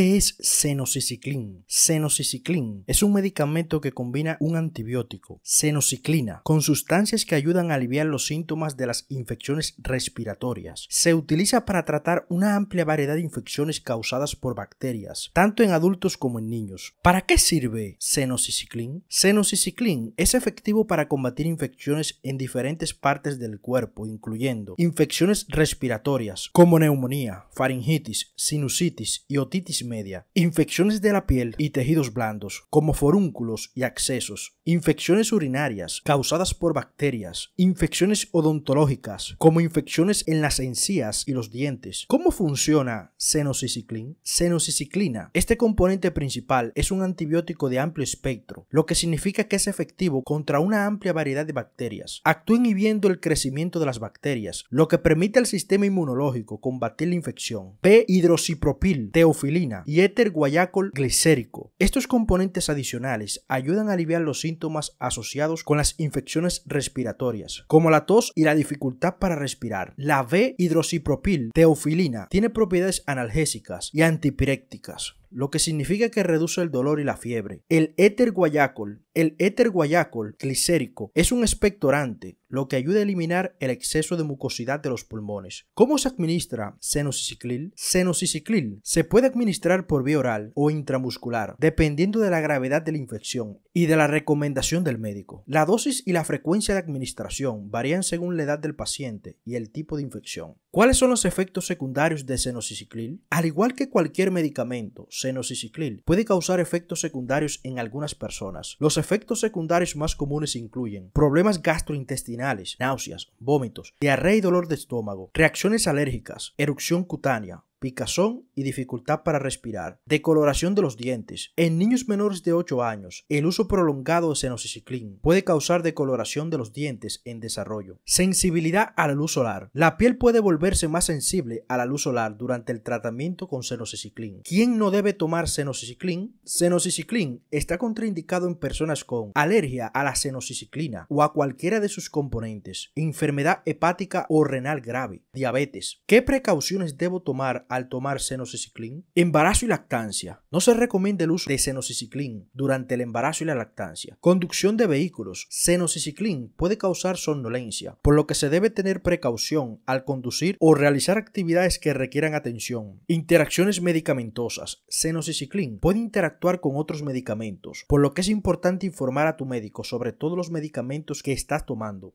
E es senosiciclín. es un medicamento que combina un antibiótico, senociclina, con sustancias que ayudan a aliviar los síntomas de las infecciones respiratorias. Se utiliza para tratar una amplia variedad de infecciones causadas por bacterias, tanto en adultos como en niños. ¿Para qué sirve senosiciclín? Senosiciclín es efectivo para combatir infecciones en diferentes partes del cuerpo, incluyendo infecciones respiratorias como neumonía, faringitis, sinusitis y otitis media infecciones de la piel y tejidos blandos, como forúnculos y accesos, infecciones urinarias causadas por bacterias, infecciones odontológicas, como infecciones en las encías y los dientes. ¿Cómo funciona senosiciclín, senosiciclina? Este componente principal es un antibiótico de amplio espectro, lo que significa que es efectivo contra una amplia variedad de bacterias. Actúa inhibiendo el crecimiento de las bacterias, lo que permite al sistema inmunológico combatir la infección. P-hidroxipropil, teofilina, y éter guayacol glicérico. Estos componentes adicionales ayudan a aliviar los síntomas asociados con las infecciones respiratorias, como la tos y la dificultad para respirar. La B-hidroxipropil teofilina tiene propiedades analgésicas y antipirécticas lo que significa que reduce el dolor y la fiebre. El éter guayacol, el éter guayacol glicérico es un expectorante, lo que ayuda a eliminar el exceso de mucosidad de los pulmones. ¿Cómo se administra senosiciclil? Senosiciclil se puede administrar por vía oral o intramuscular, dependiendo de la gravedad de la infección y de la recomendación del médico. La dosis y la frecuencia de administración varían según la edad del paciente y el tipo de infección. ¿Cuáles son los efectos secundarios de senociclil? Al igual que cualquier medicamento, senociclil puede causar efectos secundarios en algunas personas. Los efectos secundarios más comunes incluyen problemas gastrointestinales, náuseas, vómitos, diarrea y dolor de estómago, reacciones alérgicas, erupción cutánea, picazón y dificultad para respirar, decoloración de los dientes. En niños menores de 8 años, el uso prolongado de senociclín puede causar decoloración de los dientes en desarrollo. Sensibilidad a la luz solar. La piel puede volverse más sensible a la luz solar durante el tratamiento con senociclín. ¿Quién no debe tomar senociclín? Senociclín está contraindicado en personas con alergia a la senociclina o a cualquiera de sus componentes, enfermedad hepática o renal grave, diabetes. ¿Qué precauciones debo tomar al tomar senociclín. Embarazo y lactancia. No se recomienda el uso de senosiciclín durante el embarazo y la lactancia. Conducción de vehículos. Senosiciclín puede causar somnolencia, por lo que se debe tener precaución al conducir o realizar actividades que requieran atención. Interacciones medicamentosas. Senosiciclín puede interactuar con otros medicamentos, por lo que es importante informar a tu médico sobre todos los medicamentos que estás tomando.